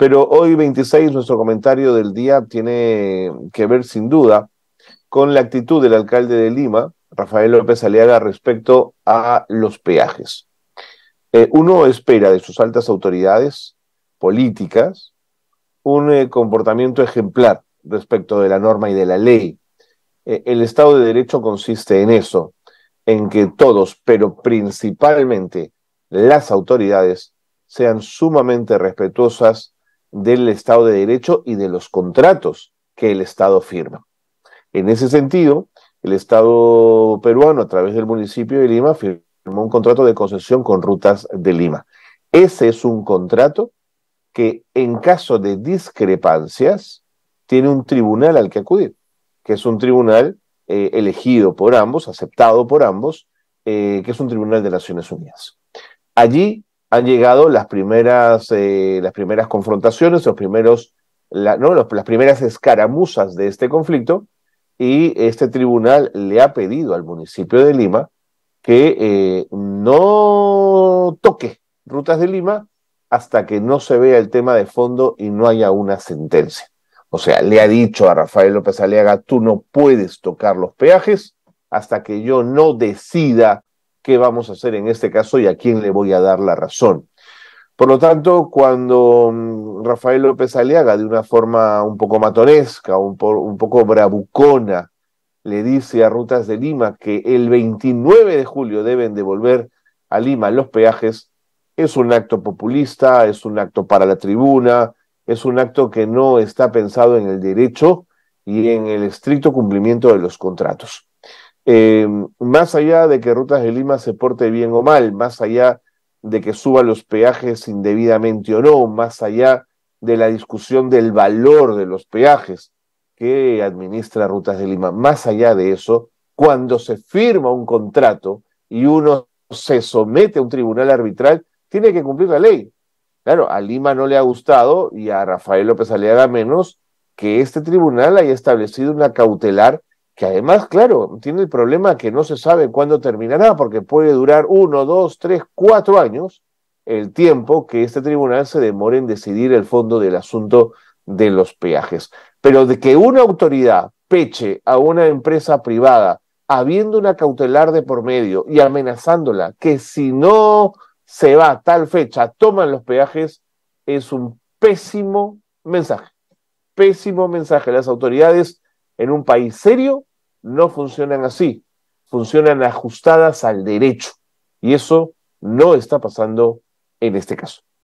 Pero hoy 26, nuestro comentario del día tiene que ver sin duda con la actitud del alcalde de Lima, Rafael López Aliaga, respecto a los peajes. Eh, uno espera de sus altas autoridades políticas un eh, comportamiento ejemplar respecto de la norma y de la ley. Eh, el Estado de Derecho consiste en eso, en que todos, pero principalmente las autoridades, sean sumamente respetuosas del Estado de Derecho y de los contratos que el Estado firma. En ese sentido, el Estado peruano, a través del municipio de Lima, firmó un contrato de concesión con Rutas de Lima. Ese es un contrato que en caso de discrepancias tiene un tribunal al que acudir, que es un tribunal eh, elegido por ambos, aceptado por ambos, eh, que es un tribunal de Naciones Unidas. Allí han llegado las primeras, eh, las primeras confrontaciones, los primeros, no, las primeras escaramuzas de este conflicto, y este tribunal le ha pedido al municipio de Lima que eh, no toque rutas de Lima hasta que no se vea el tema de fondo y no haya una sentencia. O sea, le ha dicho a Rafael López Aliaga, tú no puedes tocar los peajes hasta que yo no decida qué vamos a hacer en este caso y a quién le voy a dar la razón. Por lo tanto, cuando mm, Rafael López Aliaga, de una forma un poco matonesca, un, un poco bravucona, le dice a Rutas de Lima que el 29 de julio deben devolver a Lima los peajes, es un acto populista, es un acto para la tribuna, es un acto que no está pensado en el derecho y en el estricto cumplimiento de los contratos. Eh, más allá de que Rutas de Lima se porte bien o mal, más allá de que suba los peajes indebidamente o no, más allá de la discusión del valor de los peajes que administra Rutas de Lima, más allá de eso, cuando se firma un contrato y uno se somete a un tribunal arbitral, tiene que cumplir la ley. Claro, a Lima no le ha gustado y a Rafael López Aliaga menos que este tribunal haya establecido una cautelar que además, claro, tiene el problema que no se sabe cuándo terminará, porque puede durar uno, dos, tres, cuatro años el tiempo que este tribunal se demore en decidir el fondo del asunto de los peajes. Pero de que una autoridad peche a una empresa privada habiendo una cautelar de por medio y amenazándola que si no se va a tal fecha, toman los peajes, es un pésimo mensaje. Pésimo mensaje. Las autoridades en un país serio no funcionan así, funcionan ajustadas al derecho. Y eso no está pasando en este caso.